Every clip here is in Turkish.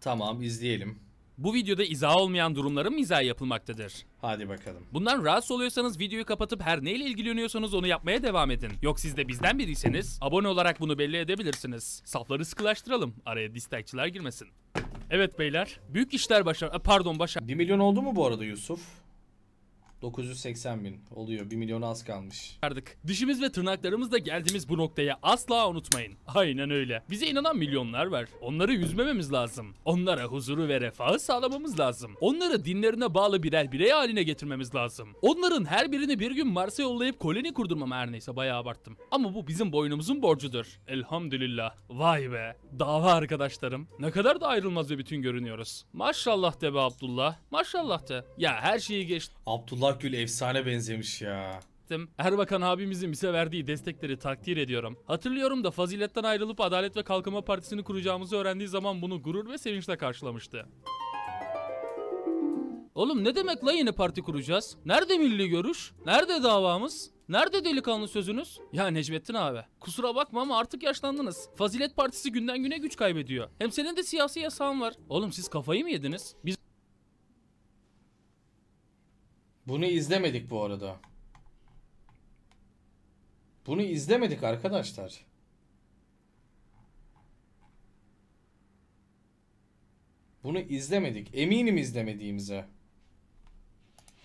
Tamam izleyelim. Bu videoda izah olmayan durumların mizah yapılmaktadır. Hadi bakalım. Bundan rahatsız oluyorsanız videoyu kapatıp her neyle ilgileniyorsanız onu yapmaya devam edin. Yok siz de bizden biriyseniz abone olarak bunu belli edebilirsiniz. Safları sıkılaştıralım. Araya distakçılar girmesin. Evet beyler. Büyük işler başar... Pardon başar... 1 milyon oldu mu bu arada Yusuf? 980 bin oluyor. 1 milyon az kalmış. Verdik. Dişimiz ve tırnaklarımız da geldiğimiz bu noktaya asla unutmayın. Aynen öyle. Bize inanan milyonlar var. Onları üzmememiz lazım. Onlara huzuru ve refahı sağlamamız lazım. Onları dinlerine bağlı birer birey haline getirmemiz lazım. Onların her birini bir gün Mars'a yollayıp koloni kurdurmam her neyse bayağı abarttım. Ama bu bizim boynumuzun borcudur. Elhamdülillah. Vay be. Dava arkadaşlarım. Ne kadar da ayrılmaz ve bütün görünüyoruz. Maşallah de be Abdullah. Maşallah de. Ya her şeyi geç. Abdullah Vallahi Gül efsane benzemiş ya Erbakan abimizin bize verdiği destekleri takdir ediyorum. Hatırlıyorum da faziletten ayrılıp Adalet ve Kalkınma Partisi'ni kuracağımızı öğrendiği zaman bunu gurur ve sevinçle karşılamıştı. Oğlum ne demek la yeni parti kuracağız? Nerede milli görüş? Nerede davamız? Nerede delikanlı sözünüz? Ya Necmettin abi kusura bakma ama artık yaşlandınız. Fazilet Partisi günden güne güç kaybediyor. Hem senin de siyasi yasağın var. Oğlum siz kafayı mı yediniz? Biz bunu izlemedik bu arada. Bunu izlemedik arkadaşlar. Bunu izlemedik. Eminim izlemediğimize.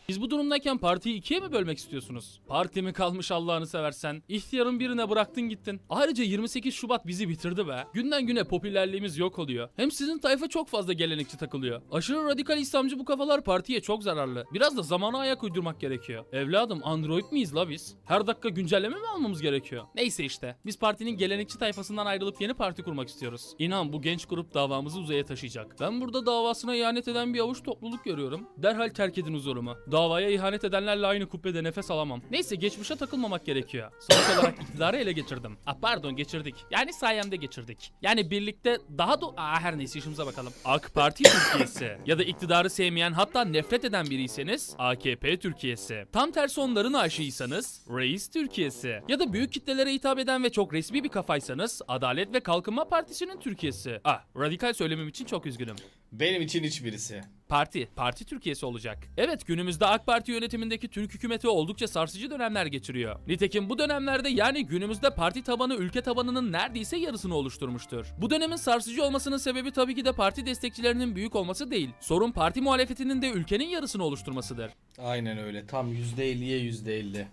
Biz bu durumdayken partiyi ikiye mi bölmek istiyorsunuz? Parti mi kalmış Allah'ını seversen? İhtiyarın birine bıraktın gittin. Ayrıca 28 Şubat bizi bitirdi be. Günden güne popülerliğimiz yok oluyor. Hem sizin tayfa çok fazla gelenekçi takılıyor. Aşırı radikal İslamcı bu kafalar partiye çok zararlı. Biraz da zamana ayak uydurmak gerekiyor. Evladım Android miyiz la biz? Her dakika güncelleme mi almamız gerekiyor? Neyse işte. Biz partinin gelenekçi tayfasından ayrılıp yeni parti kurmak istiyoruz. İnan bu genç grup davamızı uzaya taşıyacak. Ben burada davasına ihanet eden bir avuç topluluk görüyorum. Derhal terk edin huzurumu. Davaya ihanet edenlerle aynı kubbede nefes alamam. Neyse geçmişe takılmamak gerekiyor. Sonuç olarak iktidarı ele geçirdim. Ah pardon geçirdik. Yani sayemde geçirdik. Yani birlikte daha da... Aa her neyse işimize bakalım. AK Parti Türkiye'si ya da iktidarı sevmeyen hatta nefret eden biriyseniz AKP Türkiye'si. Tam tersi onların aşıysanız Reis Türkiye'si. Ya da büyük kitlelere hitap eden ve çok resmi bir kafaysanız Adalet ve Kalkınma Partisi'nin Türkiye'si. Ah radikal söylemem için çok üzgünüm. Benim için hiçbirisi. Parti, parti Türkiye'si olacak. Evet günümüzde AK Parti yönetimindeki Türk hükümeti oldukça sarsıcı dönemler geçiriyor. Nitekim bu dönemlerde yani günümüzde parti tabanı ülke tabanının neredeyse yarısını oluşturmuştur. Bu dönemin sarsıcı olmasının sebebi tabii ki de parti destekçilerinin büyük olması değil. Sorun parti muhalefetinin de ülkenin yarısını oluşturmasıdır. Aynen öyle tam %50'ye %50.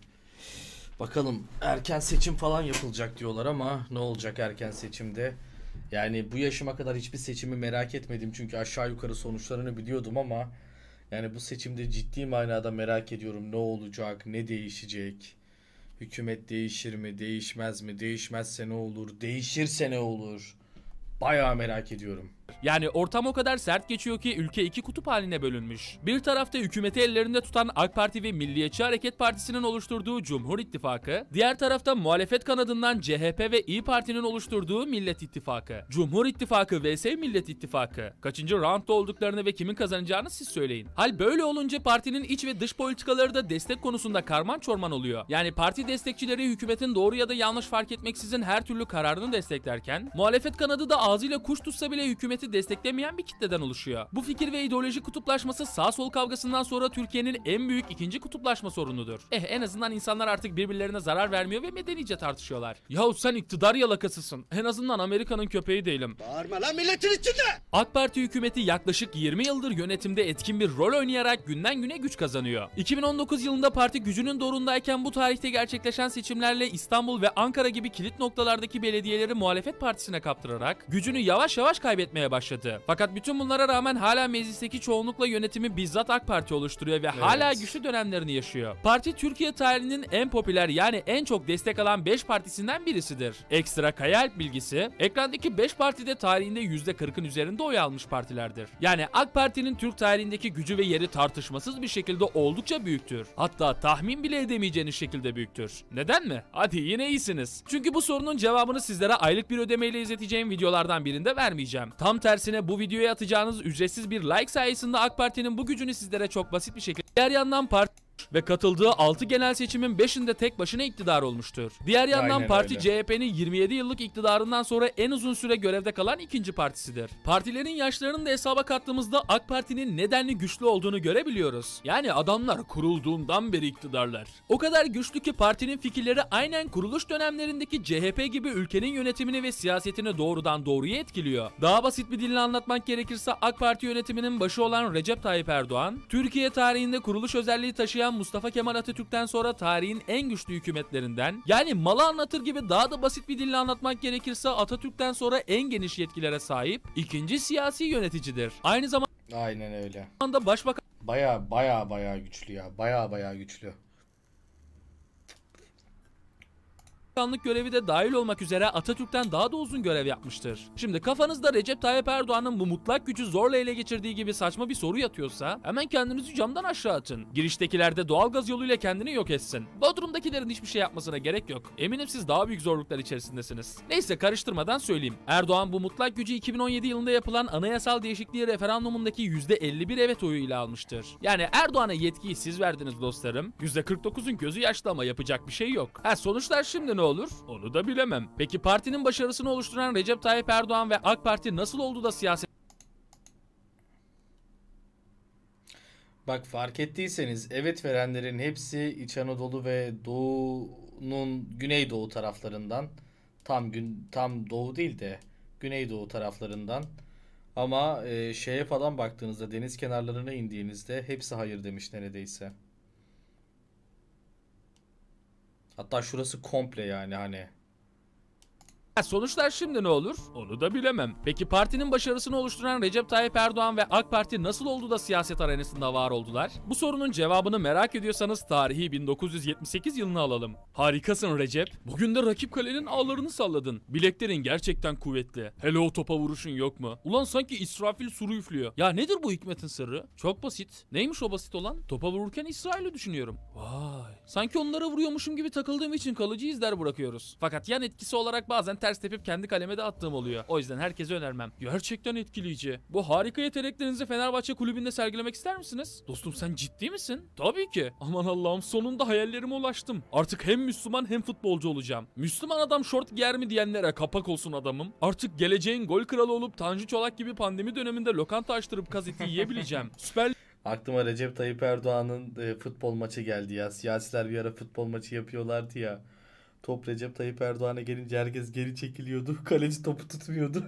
Bakalım erken seçim falan yapılacak diyorlar ama ne olacak erken seçimde? Yani bu yaşıma kadar hiçbir seçimi merak etmedim çünkü aşağı yukarı sonuçlarını biliyordum ama yani bu seçimde ciddi manada merak ediyorum ne olacak, ne değişecek. Hükümet değişir mi, değişmez mi, değişmezse ne olur, değişirse ne olur. Bayağı merak ediyorum. Yani ortam o kadar sert geçiyor ki ülke iki kutup haline bölünmüş. Bir tarafta hükümeti ellerinde tutan AK Parti ve Milliyetçi Hareket Partisi'nin oluşturduğu Cumhur İttifakı, diğer tarafta muhalefet kanadından CHP ve İyi Parti'nin oluşturduğu Millet İttifakı. Cumhur İttifakı vs Millet İttifakı. Kaçıncı roundda olduklarını ve kimin kazanacağını siz söyleyin. Hal böyle olunca partinin iç ve dış politikaları da destek konusunda karman çorman oluyor. Yani parti destekçileri hükümetin doğru ya da yanlış fark etmeksizin her türlü kararını desteklerken, muhalefet kanadı da ağzıyla kuş tutsa bile hükümet hükümeti desteklemeyen bir kitleden oluşuyor. Bu fikir ve ideoloji kutuplaşması sağ sol kavgasından sonra Türkiye'nin en büyük ikinci kutuplaşma sorunudur. Eh en azından insanlar artık birbirlerine zarar vermiyor ve medenice tartışıyorlar. Yahu sen iktidar yalakasısın. En azından Amerika'nın köpeği değilim. Bağırma lan milletin içinde! AK Parti hükümeti yaklaşık 20 yıldır yönetimde etkin bir rol oynayarak günden güne güç kazanıyor. 2019 yılında parti gücünün doğrundayken bu tarihte gerçekleşen seçimlerle İstanbul ve Ankara gibi kilit noktalardaki belediyeleri muhalefet partisine kaptırarak gücünü yavaş yavaş kaybetmeye başladı. Fakat bütün bunlara rağmen hala meclisteki çoğunlukla yönetimi bizzat AK Parti oluşturuyor ve evet. hala güçlü dönemlerini yaşıyor. Parti Türkiye tarihinin en popüler yani en çok destek alan 5 partisinden birisidir. Ekstra Kayalp bilgisi, ekrandaki 5 partide tarihinde %40'ın üzerinde oy almış partilerdir. Yani AK Parti'nin Türk tarihindeki gücü ve yeri tartışmasız bir şekilde oldukça büyüktür. Hatta tahmin bile edemeyeceğiniz şekilde büyüktür. Neden mi? Hadi yine iyisiniz. Çünkü bu sorunun cevabını sizlere aylık bir ödemeyle izleteceğim videolardan birinde vermeyeceğim. Tam tersine bu videoya atacağınız ücretsiz bir like sayesinde AK Parti'nin bu gücünü sizlere çok basit bir şekilde diğer yandan parti ve katıldığı 6 genel seçimin 5'inde tek başına iktidar olmuştur. Diğer yandan Aynen parti CHP'nin 27 yıllık iktidarından sonra en uzun süre görevde kalan ikinci partisidir. Partilerin yaşlarını da hesaba kattığımızda AK Parti'nin nedenli güçlü olduğunu görebiliyoruz. Yani adamlar kurulduğundan beri iktidarlar. O kadar güçlü ki partinin fikirleri aynen kuruluş dönemlerindeki CHP gibi ülkenin yönetimini ve siyasetini doğrudan doğruya etkiliyor. Daha basit bir dille anlatmak gerekirse AK Parti yönetiminin başı olan Recep Tayyip Erdoğan, Türkiye tarihinde kuruluş özelliği taşıyan eden Mustafa Kemal Atatürk'ten sonra tarihin en güçlü hükümetlerinden yani malı anlatır gibi daha da basit bir dille anlatmak gerekirse Atatürk'ten sonra en geniş yetkilere sahip ikinci siyasi yöneticidir. Aynı zamanda Aynen öyle. Başbakan Baya baya baya güçlü ya. Baya baya güçlü. başkanlık görevi de dahil olmak üzere Atatürk'ten daha da uzun görev yapmıştır. Şimdi kafanızda Recep Tayyip Erdoğan'ın bu mutlak gücü zorla ele geçirdiği gibi saçma bir soru yatıyorsa hemen kendinizi camdan aşağı atın. Giriştekiler de doğalgaz yoluyla kendini yok etsin. Bodrum'dakilerin hiçbir şey yapmasına gerek yok. Eminim siz daha büyük zorluklar içerisindesiniz. Neyse karıştırmadan söyleyeyim. Erdoğan bu mutlak gücü 2017 yılında yapılan anayasal değişikliği referandumundaki %51 evet oyu ile almıştır. Yani Erdoğan'a yetkiyi siz verdiniz dostlarım. %49'un gözü yaşlı ama yapacak bir şey yok. Ha sonuçlar şimdi ne oldu? olur? Onu da bilemem. Peki partinin başarısını oluşturan Recep Tayyip Erdoğan ve AK Parti nasıl oldu da siyaset Bak fark ettiyseniz evet verenlerin hepsi İç Anadolu ve Doğu'nun Güneydoğu taraflarından tam gün tam doğu değil de Güneydoğu taraflarından ama e, şeye falan baktığınızda deniz kenarlarına indiğinizde hepsi hayır demiş neredeyse. Hatta şurası komple yani hani Sonuçlar şimdi ne olur? Onu da bilemem. Peki partinin başarısını oluşturan Recep Tayyip Erdoğan ve AK Parti nasıl oldu da siyaset arenasında var oldular? Bu sorunun cevabını merak ediyorsanız tarihi 1978 yılını alalım. Harikasın Recep. Bugün de rakip kalenin ağlarını salladın. Bileklerin gerçekten kuvvetli. Hele o topa vuruşun yok mu? Ulan sanki İsrafil suru üflüyor. Ya nedir bu hikmetin sırrı? Çok basit. Neymiş o basit olan? Topa vururken İsrail'i düşünüyorum. Vay. Sanki onlara vuruyormuşum gibi takıldığım için kalıcı izler bırakıyoruz. Fakat yan etkisi olarak bazen ters tepip kendi kaleme de attığım oluyor. O yüzden herkese önermem. Gerçekten etkileyici. Bu harika yeteneklerinizi Fenerbahçe kulübünde sergilemek ister misiniz? Dostum sen ciddi misin? Tabii ki. Aman Allah'ım sonunda hayallerime ulaştım. Artık hem Müslüman hem futbolcu olacağım. Müslüman adam şort giyer mi diyenlere kapak olsun adamım. Artık geleceğin gol kralı olup Tanju Çolak gibi pandemi döneminde lokanta açtırıp gazete yiyebileceğim. Süper Aklıma Recep Tayyip Erdoğan'ın e, futbol maçı geldi ya. Siyasiler bir ara futbol maçı yapıyorlardı ya. Top Recep Tayyip Erdoğan'a gelince herkes geri çekiliyordu. Kaleci topu tutmuyordu.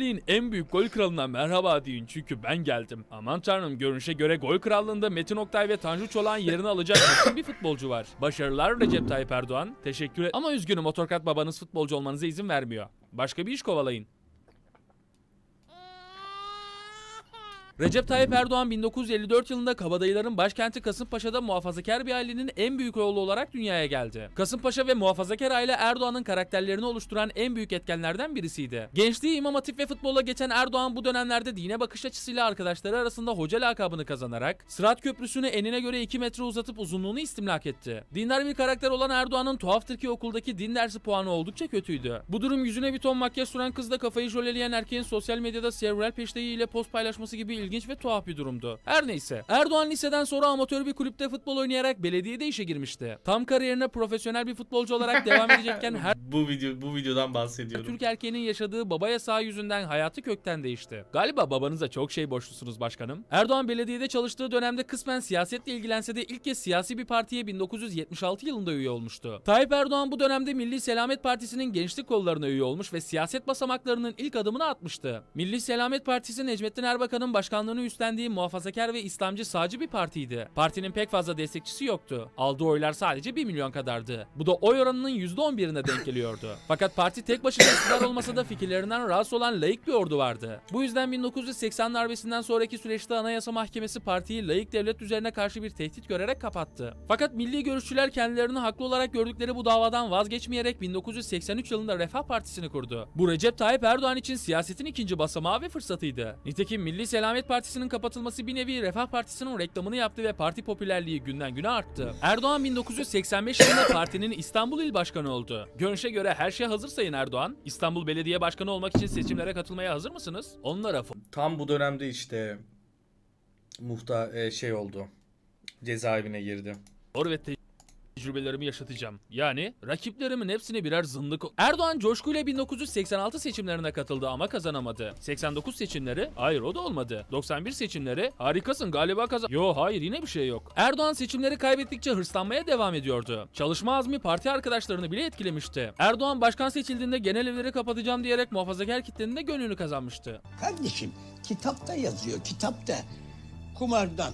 Ligin en büyük gol kralına merhaba deyin çünkü ben geldim. Aman tanrım görünüşe göre gol krallığında Metin Oktay ve Tanju Çolak'ın yerini alacak bir futbolcu var. Başarılar Recep Tayyip Erdoğan. Teşekkür et. Ama üzgünüm motorkat babanız futbolcu olmanıza izin vermiyor. Başka bir iş kovalayın. Recep Tayyip Erdoğan 1954 yılında Kabadayıların başkenti Kasımpaşa'da muhafazakar bir ailenin en büyük oğlu olarak dünyaya geldi. Kasımpaşa ve muhafazakar aile Erdoğan'ın karakterlerini oluşturan en büyük etkenlerden birisiydi. Gençliği İmam Hatip ve futbola geçen Erdoğan bu dönemlerde dine bakış açısıyla arkadaşları arasında hoca lakabını kazanarak Sırat Köprüsü'nü enine göre 2 metre uzatıp uzunluğunu istimlak etti. Dindar bir karakter olan Erdoğan'ın tuhaftır ki okuldaki din dersi puanı oldukça kötüydü. Bu durum yüzüne bir ton makyaj süren kızla kafayı jöleleyen erkeğin sosyal medyada sevrel peşteği ile post paylaşması gibi ilginç ve tuhaf bir durumdu. Her neyse Erdoğan liseden sonra amatör bir kulüpte futbol oynayarak belediyede işe girmişti. Tam kariyerine profesyonel bir futbolcu olarak devam edecekken her... bu video bu videodan bahsediyorum. Türk erkeğinin yaşadığı baba yasağı yüzünden hayatı kökten değişti. Galiba babanıza çok şey borçlusunuz başkanım. Erdoğan belediyede çalıştığı dönemde kısmen siyasetle ilgilense de ilk kez siyasi bir partiye 1976 yılında üye olmuştu. Tayyip Erdoğan bu dönemde Milli Selamet Partisi'nin gençlik kollarına üye olmuş ve siyaset basamaklarının ilk adımını atmıştı. Milli Selamet Partisi Necmettin Erbakan'ın başkan başkanlığını üstlendiği muhafazakar ve İslamcı sağcı bir partiydi. Partinin pek fazla destekçisi yoktu. Aldığı oylar sadece 1 milyon kadardı. Bu da oy oranının %11'ine denk geliyordu. Fakat parti tek başına iktidar olmasa da fikirlerinden rahatsız olan layık bir ordu vardı. Bu yüzden 1980 darbesinden sonraki süreçte Anayasa Mahkemesi partiyi layık devlet üzerine karşı bir tehdit görerek kapattı. Fakat milli görüşçüler kendilerini haklı olarak gördükleri bu davadan vazgeçmeyerek 1983 yılında Refah Partisi'ni kurdu. Bu Recep Tayyip Erdoğan için siyasetin ikinci basamağı ve fırsatıydı. Nitekim Milli Selamet Adalet Partisi'nin kapatılması bir nevi Refah Partisi'nin reklamını yaptı ve parti popülerliği günden güne arttı. Erdoğan 1985 yılında partinin İstanbul İl Başkanı oldu. Görünüşe göre her şey hazır Sayın Erdoğan. İstanbul Belediye Başkanı olmak için seçimlere katılmaya hazır mısınız? Onlara Tam bu dönemde işte muhta e, şey oldu. Cezaevine girdi. Orvet'te tecrübelerimi yaşatacağım. Yani rakiplerimin hepsini birer zındık... Erdoğan coşkuyla 1986 seçimlerine katıldı ama kazanamadı. 89 seçimleri hayır o da olmadı. 91 seçimleri harikasın galiba kazan... Yo hayır yine bir şey yok. Erdoğan seçimleri kaybettikçe hırslanmaya devam ediyordu. Çalışma azmi parti arkadaşlarını bile etkilemişti. Erdoğan başkan seçildiğinde genel evleri kapatacağım diyerek muhafazakar kitlenin de gönlünü kazanmıştı. Kardeşim kitapta yazıyor kitapta kumardan,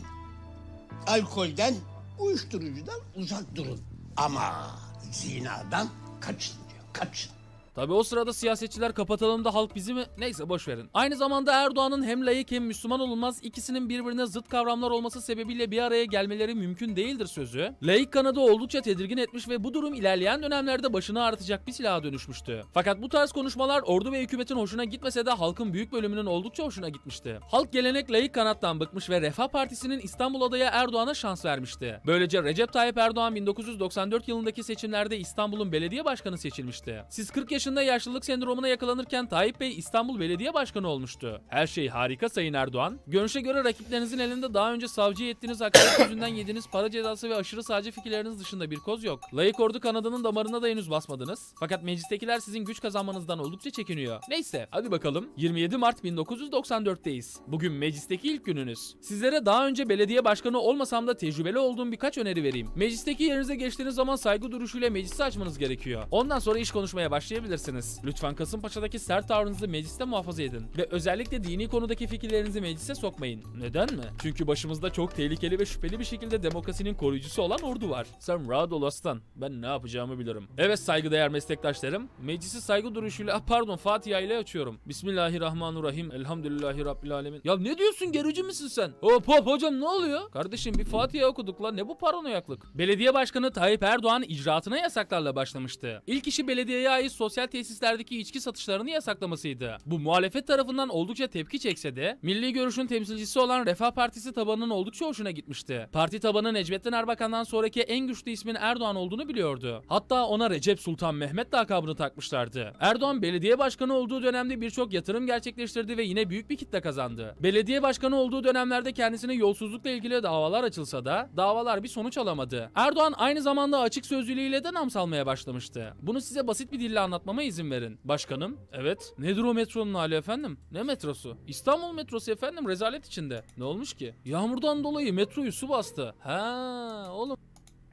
alkolden Uyuşturucudan uzak durun ama zinadan kaçın diyor, kaçın. Tabi o sırada siyasetçiler kapatalım da halk bizi mi? Neyse boş verin. Aynı zamanda Erdoğan'ın hem layık hem Müslüman olunmaz ikisinin birbirine zıt kavramlar olması sebebiyle bir araya gelmeleri mümkün değildir sözü. Layık kanadı oldukça tedirgin etmiş ve bu durum ilerleyen dönemlerde başını artacak bir silaha dönüşmüştü. Fakat bu tarz konuşmalar ordu ve hükümetin hoşuna gitmese de halkın büyük bölümünün oldukça hoşuna gitmişti. Halk gelenek layık kanattan bıkmış ve Refah Partisi'nin İstanbul adaya Erdoğan'a şans vermişti. Böylece Recep Tayyip Erdoğan 1994 yılındaki seçimlerde İstanbul'un belediye başkanı seçilmişti. Siz 40 yaş yaşında yaşlılık sendromuna yakalanırken Tayyip Bey İstanbul Belediye Başkanı olmuştu. Her şey harika Sayın Erdoğan. Görünüşe göre rakiplerinizin elinde daha önce savcıya ettiğiniz hakaret yüzünden yediğiniz para cezası ve aşırı sağcı fikirleriniz dışında bir koz yok. Layık ordu kanadının damarına da henüz basmadınız. Fakat meclistekiler sizin güç kazanmanızdan oldukça çekiniyor. Neyse hadi bakalım 27 Mart 1994'teyiz. Bugün meclisteki ilk gününüz. Sizlere daha önce belediye başkanı olmasam da tecrübeli olduğum birkaç öneri vereyim. Meclisteki yerinize geçtiğiniz zaman saygı duruşuyla meclisi açmanız gerekiyor. Ondan sonra iş konuşmaya başlayabilirsiniz yapabilirsiniz. Lütfen Kasımpaşa'daki sert tavrınızı mecliste muhafaza edin ve özellikle dini konudaki fikirlerinizi meclise sokmayın. Neden mi? Çünkü başımızda çok tehlikeli ve şüpheli bir şekilde demokrasinin koruyucusu olan ordu var. Sen rahat ol aslan. Ben ne yapacağımı bilirim. Evet saygıdeğer meslektaşlarım. Meclisi saygı duruşuyla pardon Fatiha ile açıyorum. Bismillahirrahmanirrahim. Elhamdülillahi Rabbil Alemin. Ya ne diyorsun gerici misin sen? Hop hop hocam ne oluyor? Kardeşim bir Fatiha okuduk lan ne bu paranoyaklık? Belediye Başkanı Tayyip Erdoğan icraatına yasaklarla başlamıştı. İlk işi belediyeye ait sosyal sosyal tesislerdeki içki satışlarını yasaklamasıydı. Bu muhalefet tarafından oldukça tepki çekse de milli görüşün temsilcisi olan Refah Partisi tabanının oldukça hoşuna gitmişti. Parti tabanı Necmettin Erbakan'dan sonraki en güçlü ismin Erdoğan olduğunu biliyordu. Hatta ona Recep Sultan Mehmet lakabını takmışlardı. Erdoğan belediye başkanı olduğu dönemde birçok yatırım gerçekleştirdi ve yine büyük bir kitle kazandı. Belediye başkanı olduğu dönemlerde kendisine yolsuzlukla ilgili davalar açılsa da davalar bir sonuç alamadı. Erdoğan aynı zamanda açık sözlülüğüyle de nam salmaya başlamıştı. Bunu size basit bir dille anlatmam Açıklama izin verin. Başkanım. Evet. Nedir o metronun hali efendim? Ne metrosu? İstanbul metrosu efendim rezalet içinde. Ne olmuş ki? Yağmurdan dolayı metroyu su bastı. Ha oğlum.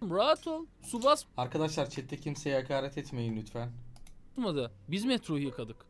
Rahat ol. Su bas. Arkadaşlar chatte kimseye hakaret etmeyin lütfen. Biz metroyu yıkadık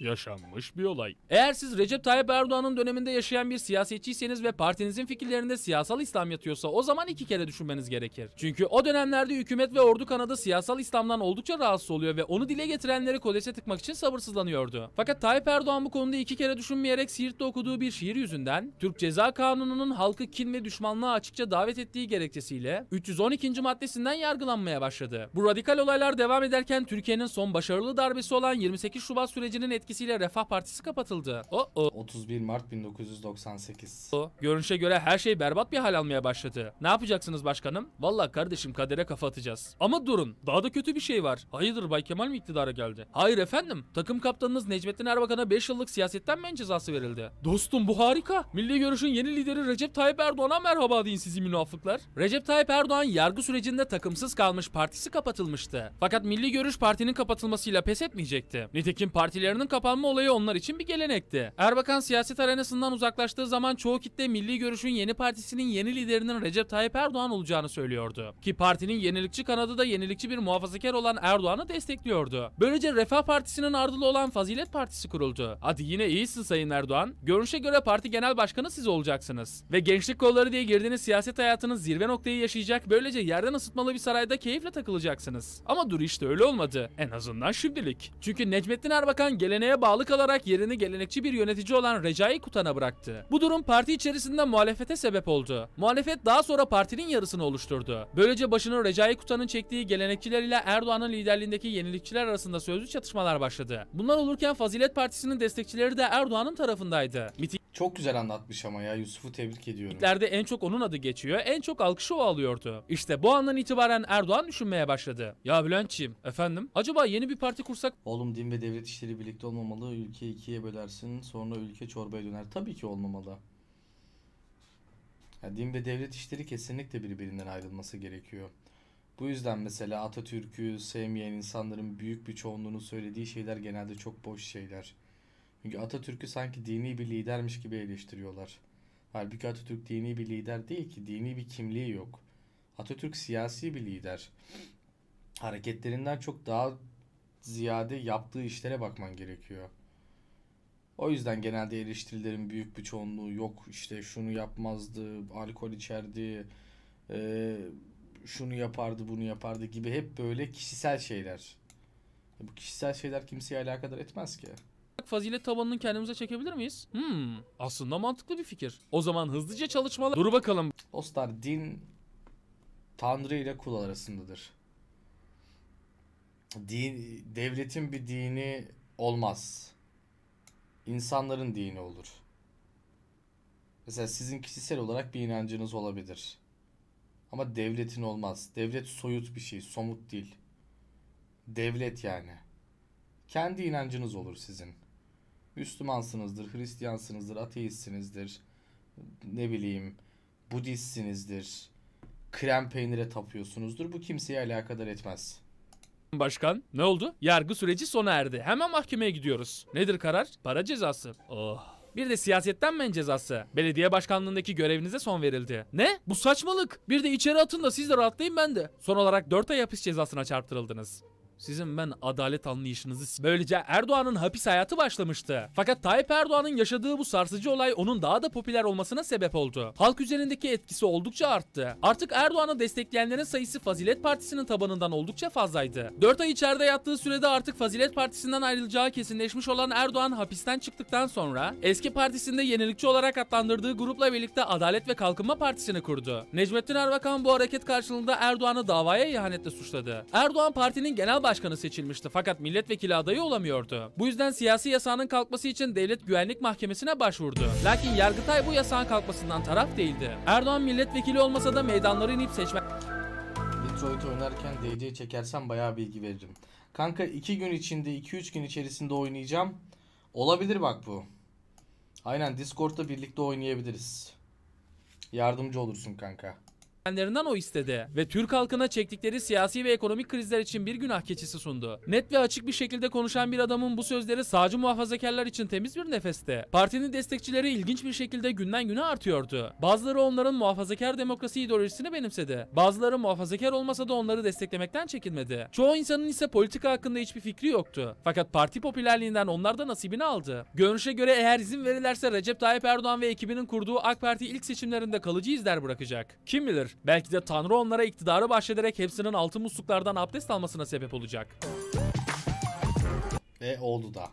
yaşanmış bir olay. Eğer siz Recep Tayyip Erdoğan'ın döneminde yaşayan bir siyasetçiyseniz ve partinizin fikirlerinde siyasal İslam yatıyorsa o zaman iki kere düşünmeniz gerekir. Çünkü o dönemlerde hükümet ve ordu kanadı siyasal İslam'dan oldukça rahatsız oluyor ve onu dile getirenleri kodese tıkmak için sabırsızlanıyordu. Fakat Tayyip Erdoğan bu konuda iki kere düşünmeyerek Siirt'te okuduğu bir şiir yüzünden Türk Ceza Kanunu'nun halkı kin ve düşmanlığa açıkça davet ettiği gerekçesiyle 312. maddesinden yargılanmaya başladı. Bu radikal olaylar devam ederken Türkiye'nin son başarılı darbesi olan 28 Şubat sürecinin etkisiyle etkisiyle Refah Partisi kapatıldı. O o. 31 Mart 1998. O. Görünüşe göre her şey berbat bir hal almaya başladı. Ne yapacaksınız başkanım? Valla kardeşim kadere kafa atacağız. Ama durun. Daha da kötü bir şey var. Hayırdır Bay Kemal mi iktidara geldi? Hayır efendim. Takım kaptanınız Necmettin Erbakan'a 5 yıllık siyasetten men cezası verildi. Dostum bu harika. Milli Görüş'ün yeni lideri Recep Tayyip Erdoğan'a merhaba deyin sizi münafıklar. Recep Tayyip Erdoğan yargı sürecinde takımsız kalmış partisi kapatılmıştı. Fakat Milli Görüş partinin kapatılmasıyla pes etmeyecekti. Nitekim partilerinin kapanma olayı onlar için bir gelenekti. Erbakan siyaset arenasından uzaklaştığı zaman çoğu kitle Milli Görüş'ün yeni partisinin yeni liderinin Recep Tayyip Erdoğan olacağını söylüyordu. Ki partinin yenilikçi kanadı da yenilikçi bir muhafazakar olan Erdoğan'ı destekliyordu. Böylece Refah Partisi'nin ardılı olan Fazilet Partisi kuruldu. Hadi yine iyisin Sayın Erdoğan. Görünüşe göre parti genel başkanı siz olacaksınız. Ve gençlik kolları diye girdiğiniz siyaset hayatının zirve noktayı yaşayacak. Böylece yerden ısıtmalı bir sarayda keyifle takılacaksınız. Ama dur işte öyle olmadı. En azından şimdilik. Çünkü Necmettin Erbakan geleneğe geleneğe bağlı kalarak yerini gelenekçi bir yönetici olan Recai Kutan'a bıraktı. Bu durum parti içerisinde muhalefete sebep oldu. Muhalefet daha sonra partinin yarısını oluşturdu. Böylece başını Recai Kutan'ın çektiği gelenekçiler ile Erdoğan'ın liderliğindeki yenilikçiler arasında sözlü çatışmalar başladı. Bunlar olurken Fazilet Partisi'nin destekçileri de Erdoğan'ın tarafındaydı. Miting çok güzel anlatmış ama ya Yusuf'u tebrik ediyorum. Lerde en çok onun adı geçiyor. En çok alkışı o alıyordu. İşte bu andan itibaren Erdoğan düşünmeye başladı. Ya Bülent'ciğim efendim acaba yeni bir parti kursak? Oğlum din ve devlet işleri birlikte olmamalı. Ülke ikiye bölersin sonra ülke çorbaya döner. Tabii ki olmamalı. Ya, din ve devlet işleri kesinlikle birbirinden ayrılması gerekiyor. Bu yüzden mesela Atatürk'ü sevmeyen insanların büyük bir çoğunluğunun söylediği şeyler genelde çok boş şeyler. Çünkü Atatürk'ü sanki dini bir lidermiş gibi eleştiriyorlar. Halbuki Atatürk dini bir lider değil ki. Dini bir kimliği yok. Atatürk siyasi bir lider. Hareketlerinden çok daha ziyade yaptığı işlere bakman gerekiyor. O yüzden genelde eleştirilerin büyük bir çoğunluğu yok. İşte şunu yapmazdı, alkol içerdi, e, şunu yapardı, bunu yapardı gibi hep böyle kişisel şeyler. E, bu kişisel şeyler kimseye alakadar etmez ki fazilet tabanını kendimize çekebilir miyiz? Hmm, aslında mantıklı bir fikir. O zaman hızlıca çalışmalar... Dur bakalım. Dostlar din Tanrı ile kul arasındadır. Din, devletin bir dini olmaz. İnsanların dini olur. Mesela sizin kişisel olarak bir inancınız olabilir. Ama devletin olmaz. Devlet soyut bir şey, somut değil. Devlet yani. Kendi inancınız olur sizin. Müslümansınızdır, Hristiyansınızdır, ateistsinizdir, ne bileyim Budistsinizdir, krem peynire tapıyorsunuzdur. Bu kimseye alakadar etmez. Başkan ne oldu? Yargı süreci sona erdi. Hemen mahkemeye gidiyoruz. Nedir karar? Para cezası. Oh. Bir de siyasetten men cezası. Belediye başkanlığındaki görevinize son verildi. Ne? Bu saçmalık. Bir de içeri atın da siz de rahatlayın ben de. Son olarak 4 ay hapis cezasına çarptırıldınız. Sizin ben adalet anlayışınızı... Böylece Erdoğan'ın hapis hayatı başlamıştı. Fakat Tayyip Erdoğan'ın yaşadığı bu sarsıcı olay onun daha da popüler olmasına sebep oldu. Halk üzerindeki etkisi oldukça arttı. Artık Erdoğan'ı destekleyenlerin sayısı Fazilet Partisi'nin tabanından oldukça fazlaydı. 4 ay içeride yattığı sürede artık Fazilet Partisi'nden ayrılacağı kesinleşmiş olan Erdoğan hapisten çıktıktan sonra eski partisinde yenilikçi olarak adlandırdığı grupla birlikte Adalet ve Kalkınma Partisi'ni kurdu. Necmettin Erbakan bu hareket karşılığında Erdoğan'ı davaya ihanetle suçladı. Erdoğan partinin genel başkanı seçilmişti fakat milletvekili adayı olamıyordu. Bu yüzden siyasi yasağının kalkması için Devlet Güvenlik Mahkemesi'ne başvurdu. Lakin Yargıtay bu yasağın kalkmasından taraf değildi. Erdoğan milletvekili olmasa da meydanları inip seçmen... Detroit oynarken DC çekersen bayağı bilgi veririm. Kanka 2 gün içinde 2-3 gün içerisinde oynayacağım. Olabilir bak bu. Aynen Discord'da birlikte oynayabiliriz. Yardımcı olursun kanka kendilerinden o istedi ve Türk halkına çektikleri siyasi ve ekonomik krizler için bir günah keçisi sundu. Net ve açık bir şekilde konuşan bir adamın bu sözleri sağcı muhafazakarlar için temiz bir nefeste. Partinin destekçileri ilginç bir şekilde günden güne artıyordu. Bazıları onların muhafazakar demokrasi ideolojisini benimsedi. Bazıları muhafazakar olmasa da onları desteklemekten çekinmedi. Çoğu insanın ise politika hakkında hiçbir fikri yoktu. Fakat parti popülerliğinden onlar da nasibini aldı. Görünüşe göre eğer izin verilirse Recep Tayyip Erdoğan ve ekibinin kurduğu AK Parti ilk seçimlerinde kalıcı izler bırakacak. Kim bilir Belki de Tanrı onlara iktidarı bahşederek hepsinin altın musluklardan abdest almasına sebep olacak. Ve oldu da.